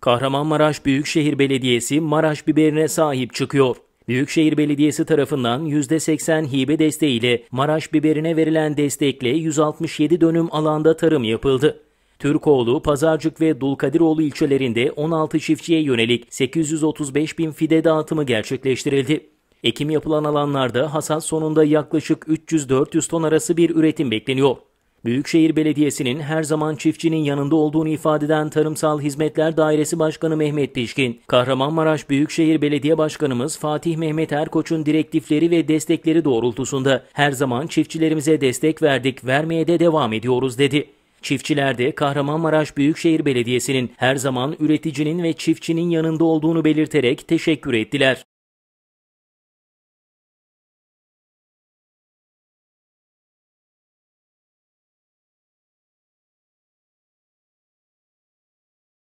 Kahramanmaraş Büyükşehir Belediyesi Maraş biberine sahip çıkıyor. Büyükşehir Belediyesi tarafından %80 hibe desteğiyle Maraş biberine verilen destekle 167 dönüm alanda tarım yapıldı. Türkoğlu, Pazarcık ve Dulkadiroğlu ilçelerinde 16 çiftçiye yönelik 835 bin fide dağıtımı gerçekleştirildi. Ekim yapılan alanlarda hasat sonunda yaklaşık 300-400 ton arası bir üretim bekleniyor. Büyükşehir Belediyesi'nin her zaman çiftçinin yanında olduğunu ifade eden Tarımsal Hizmetler Dairesi Başkanı Mehmet Dişkin, Kahramanmaraş Büyükşehir Belediye Başkanımız Fatih Mehmet Erkoç'un direktifleri ve destekleri doğrultusunda her zaman çiftçilerimize destek verdik, vermeye de devam ediyoruz dedi. Çiftçiler de Kahramanmaraş Büyükşehir Belediyesi'nin her zaman üreticinin ve çiftçinin yanında olduğunu belirterek teşekkür ettiler.